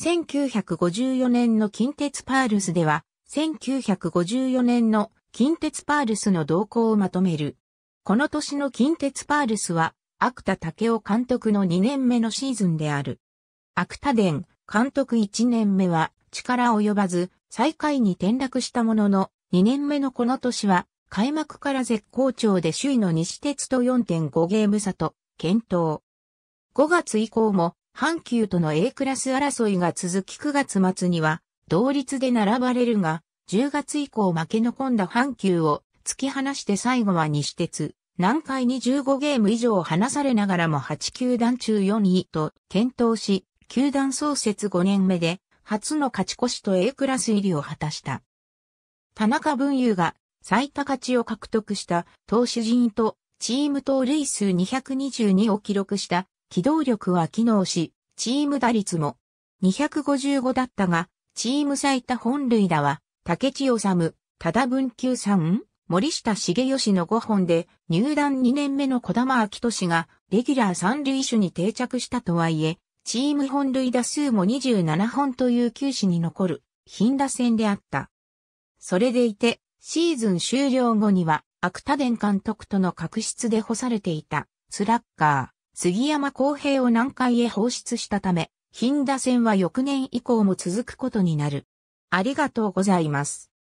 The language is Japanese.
1954年の近鉄パールスでは、1954年の近鉄パールスの動向をまとめる。この年の近鉄パールスは、芥田武雄監督の2年目のシーズンである。芥田伝監督1年目は力及ばず、最下位に転落したものの、2年目のこの年は、開幕から絶好調で首位の西鉄と4.5ゲーム差と、検討。5月以降も阪急との A クラス争いが続き9月末には、同率で並ばれるが、10月以降負け残んだ阪急を突き放して最後は西鉄、南海に15ゲーム以上離されながらも8球団中4位と検討し、球団創設5年目で初の勝ち越しと A クラス入りを果たした。田中文雄が最多勝ちを獲得した投手陣とチーム盗塁数222を記録した機動力は機能し、チーム打率も255だったが、チーム最多本塁打は、竹地治、多田文久さん、森下茂義の5本で、入団2年目の小玉明俊が、レギュラー三塁手に定着したとはいえ、チーム本塁打数も27本という球史に残る、品打戦であった。それでいて、シーズン終了後には、芥田タ監督との確執で干されていた、スラッガー。杉山公平を南海へ放出したため、ヒンダ戦は翌年以降も続くことになる。ありがとうございます。